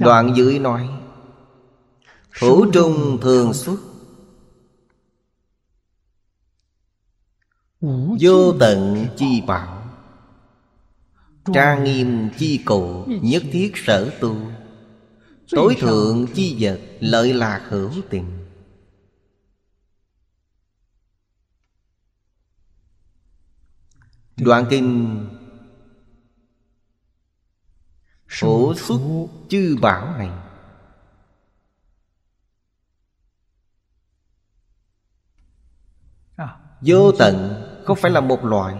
Đoạn dưới nói Thủ trung thường xuất Vô tận chi bảo Trang nghiêm chi cụ Nhất thiết sở tu Tối thượng chi vật Lợi lạc hữu tình Đoạn kinh Phổ xuất chư bảo này à, Vô tận không phải là một loại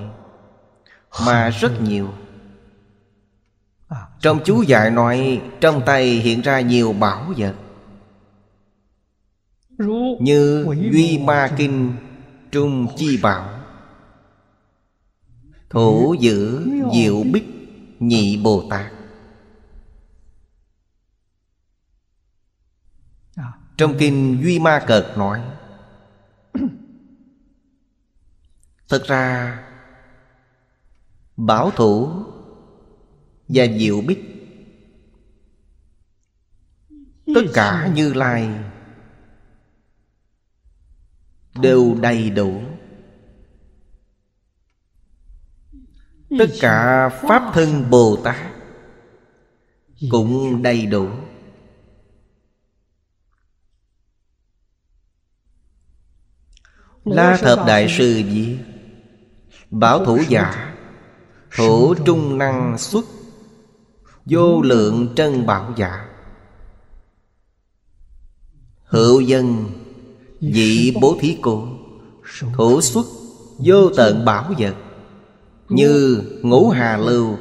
Mà rất nhiều à, Trong chú dạy nói Trong tay hiện ra nhiều bảo vật Như Duy Ma Kinh Trung Chi Bảo Thủ giữ Diệu Bích Nhị Bồ Tát Trong kinh Duy Ma cật nói Thật ra Bảo thủ Và diệu bích Tất cả như lai Đều đầy đủ Tất cả Pháp thân Bồ Tát Cũng đầy đủ La Thập Đại Sư viết Bảo thủ giả Thủ trung năng xuất Vô lượng trân bảo giả Hữu dân Dị bố thí cổ Thủ xuất Vô tận bảo vật Như ngũ hà lưu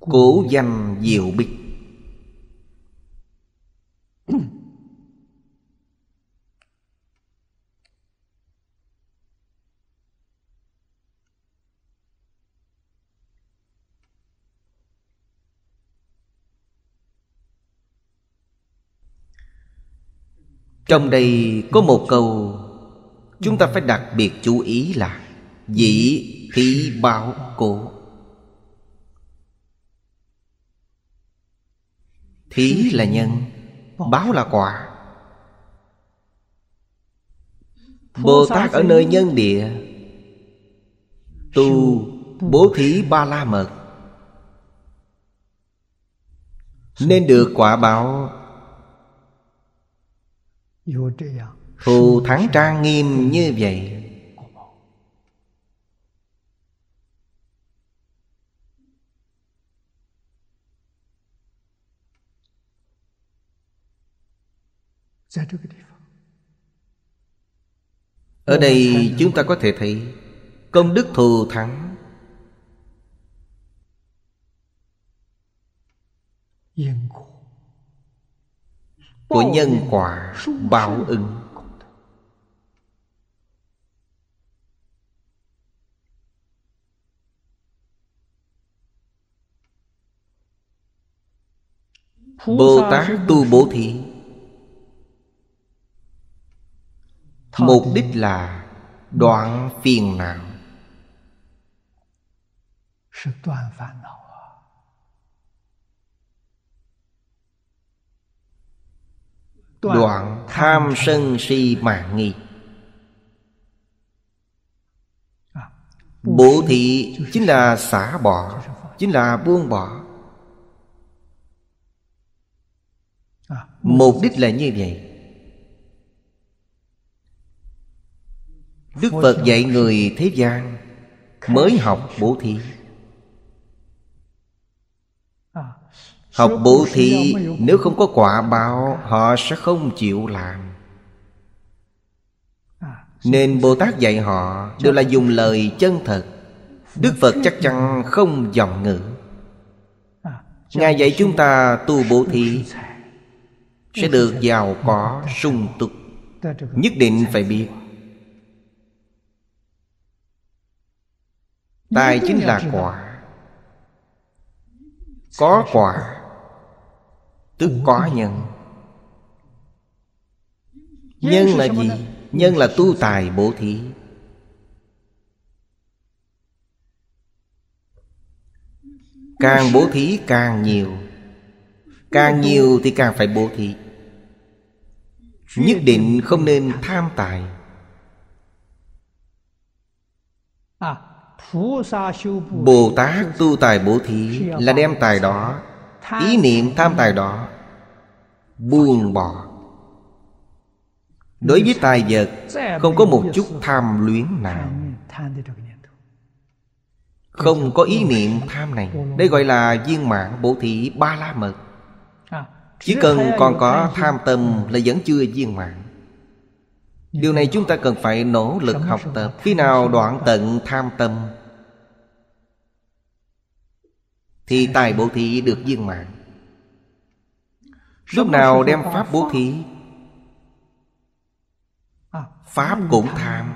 Cổ danh diệu bích Trong đây có một câu Chúng ta phải đặc biệt chú ý là Dĩ thị báo cổ Thí là nhân Báo là quả Bồ Tát ở nơi nhân địa Tu bố thí ba la mật Nên được quả báo Thù thắng trang nghiêm như vậy dạ, Ở đây chúng ta có thể thấy Công đức thù thắng Yên quả của nhân quả báo ứng Bồ Tát tu bố thí Mục đích là đoạn phiền não đoạn tham sân si mạng nghi bố thị chính là xả bỏ chính là buông bỏ mục đích là như vậy đức phật dạy người thế gian mới học bố thí Học bố thí nếu không có quả báo Họ sẽ không chịu làm Nên Bồ Tát dạy họ Đều là dùng lời chân thật Đức Phật chắc chắn không dòng ngữ Ngài dạy chúng ta tu bố thí Sẽ được giàu có sung túc Nhất định phải biết Tài chính là quả Có quả tức có nhân nhân là gì nhân là tu tài bố thí càng bố thí càng nhiều càng nhiều thì càng phải bố thí nhất định không nên tham tài à, bồ tát tu tài bố thí là đem tài đó ý niệm tham tài đó buông bỏ đối với tài vật không có một chút tham luyến nào không có ý niệm tham này đây gọi là viên mạng bổ thị ba la mật à, chỉ cần còn có tham tâm là vẫn chưa viên mạng điều này chúng ta cần phải nỗ lực học tập khi nào đoạn tận tham tâm thì tài bố thí được viên mạng Lúc nào đem pháp bố thí Pháp cũng tham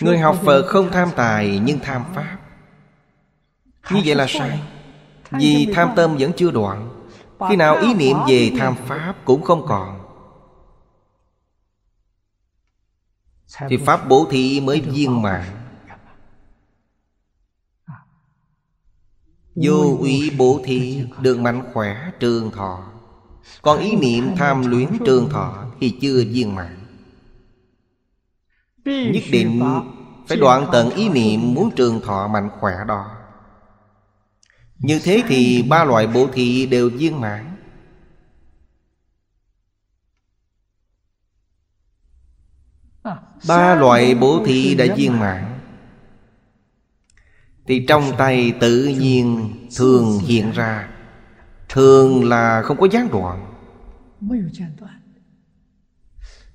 Người học Phật không tham tài Nhưng tham Pháp Như vậy là sai Vì tham tâm vẫn chưa đoạn Khi nào ý niệm về tham Pháp cũng không còn Thì Pháp bố thí mới viên mạng Vô ý bố thí được mạnh khỏe trường thọ Còn ý niệm tham luyến trường thọ Thì chưa viên mãn Nhất định phải đoạn tận ý niệm muốn trường thọ mạnh khỏe đó Như thế thì ba loại bố thị đều viên mãn Ba loại bố thị đã viên mãn thì trong tay tự nhiên thường hiện ra Thường là không có gián đoạn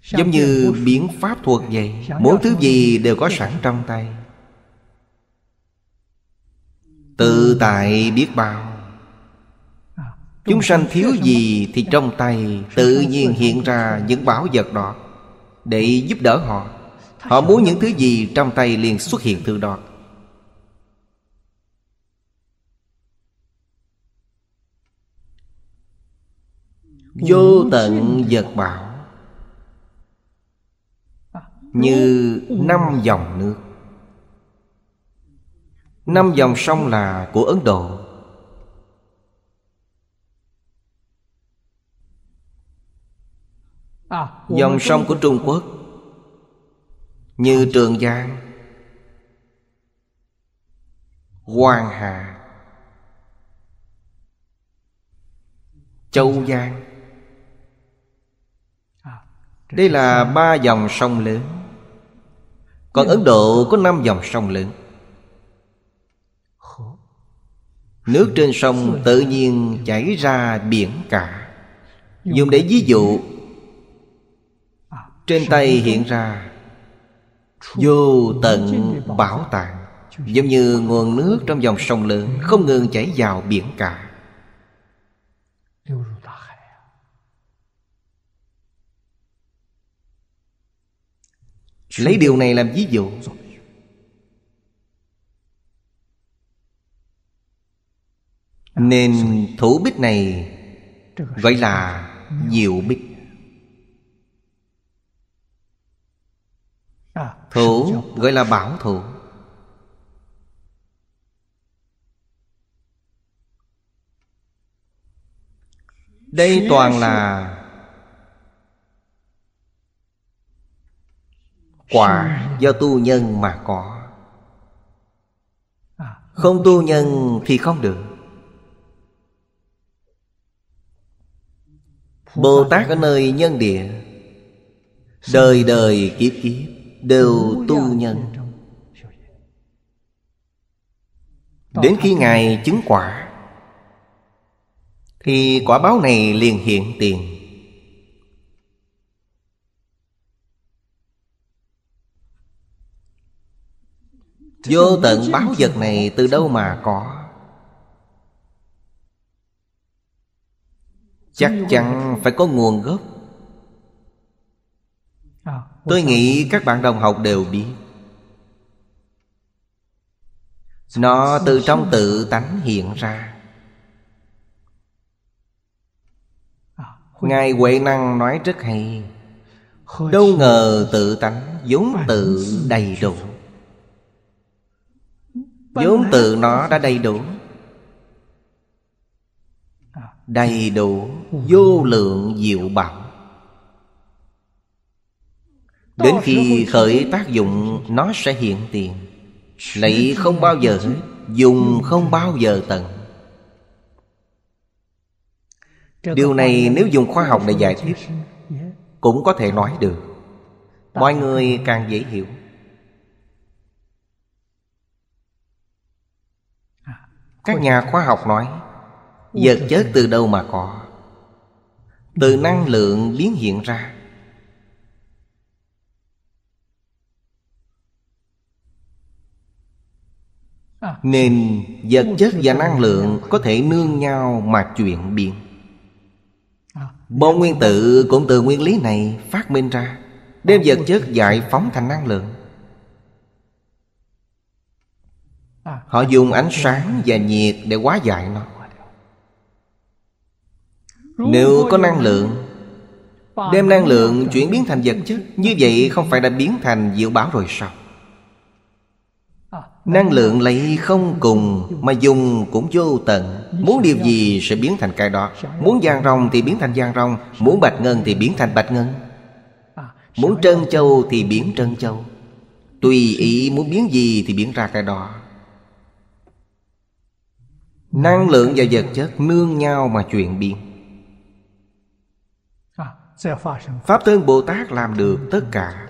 Giống như biến pháp thuật vậy Mỗi thứ gì đều có sẵn trong tay Tự tại biết bao Chúng sanh thiếu gì thì trong tay Tự nhiên hiện ra những bảo vật đó Để giúp đỡ họ Họ muốn những thứ gì trong tay liền xuất hiện từ đó Vô tận vật bảo Như năm dòng nước Năm dòng sông là của Ấn Độ Dòng sông của Trung Quốc Như Trường Giang Hoàng Hà Châu Giang à, Đây là ba dòng sông lớn Còn dạ. Ấn Độ có năm dòng sông lớn Nước trên sông tự nhiên chảy ra biển cả Dùng để ví dụ à, Trên tay hiện ra Vô tận bảo tàng Giống như nguồn nước trong dòng sông lớn Không ngừng chảy vào biển cả Lấy điều này làm ví dụ Nên thủ bích này Gọi là diệu bích à, Thủ gọi là bảo thủ Đây toàn là Quả do tu nhân mà có Không tu nhân thì không được Bồ Tát ở nơi nhân địa Đời đời kiếp kiếp Đều tu nhân Đến khi Ngài chứng quả Thì quả báo này liền hiện tiền Vô tận báo vật này từ đâu mà có Chắc chắn phải có nguồn gốc à, Tôi nghĩ các bạn đồng học đều biết Nó từ trong tự tánh hiện ra à, Ngài Huệ Năng nói rất hay Đâu ngờ tự tánh vốn tự đầy đủ vốn tự nó đã đầy đủ đầy đủ vô lượng diệu bảo đến khi khởi tác dụng nó sẽ hiện tiền lấy không bao giờ dùng không bao giờ tận điều này nếu dùng khoa học để giải thích cũng có thể nói được mọi người càng dễ hiểu các nhà khoa học nói vật chất từ đâu mà có từ năng lượng biến hiện ra à. nên vật chất và năng lượng có thể nương nhau mà chuyển biến à. bộ nguyên tử cũng từ nguyên lý này phát minh ra đem vật chất giải phóng thành năng lượng Họ dùng ánh sáng và nhiệt để hóa giải nó Nếu có năng lượng Đem năng lượng chuyển biến thành vật chất Như vậy không phải đã biến thành diệu bảo rồi sao Năng lượng lấy không cùng Mà dùng cũng vô tận Muốn điều gì sẽ biến thành cái đó Muốn giang rong thì biến thành giang rong Muốn bạch ngân thì biến thành bạch ngân Muốn trân châu thì biến trân châu Tùy ý muốn biến gì thì biến ra cái đó Năng lượng và vật chất nương nhau mà chuyển biến à, Pháp thân Bồ Tát làm được tất cả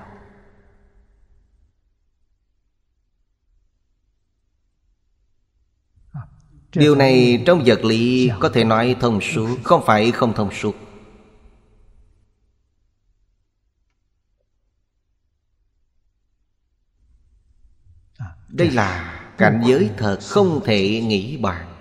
à, Điều này trong vật lý dạ. có thể nói thông suốt Không phải không thông suốt à, Đây dạ. là cảnh giới thật không thể nghĩ bàn